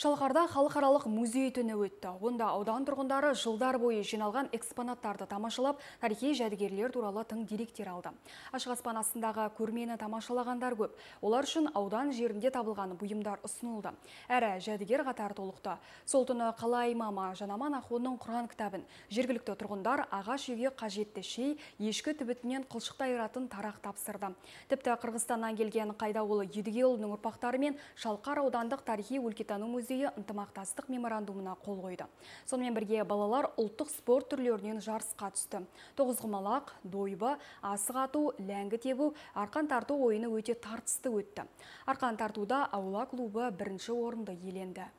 Шалқарда халықаралық музей түні өтті. Онда аудан тұрғындары жылдар бойы жиналған экспонаттарды тамашалап, тарихи жәдігерлер туралы тың деректер алды. Ашық аспан астындағы көрмені тамашалағандар көп. Олар үшін аудан жерінде табылған бұйымдар ұсынылды. Әрі жәдігер қатар толықты. Сол түні қала имама Жанаман Ахонның Құран кітабын жергілікті тұрғындар ағаш үйге қажетті шей, ешкі түбітінен қылшықты айыратын тарақ тапсырды. Тіпті Қырғызстаннан келген Қайдауылы Едігеұлының ұрпақтары мен Шалқар аудандық тарихи өлкетану музейі ынтымақтастық меморандумына қол қойды. Сонымен бірге балалар ұлттық спорт түрлерінен жарысқа түсті. Тоғызғымалақ, дойбы, асық ату, ләңгі тебу, арқан тарту ойыны өте тартысты өтті. Арқан тартуда аула клубы бірінші орынды еленді.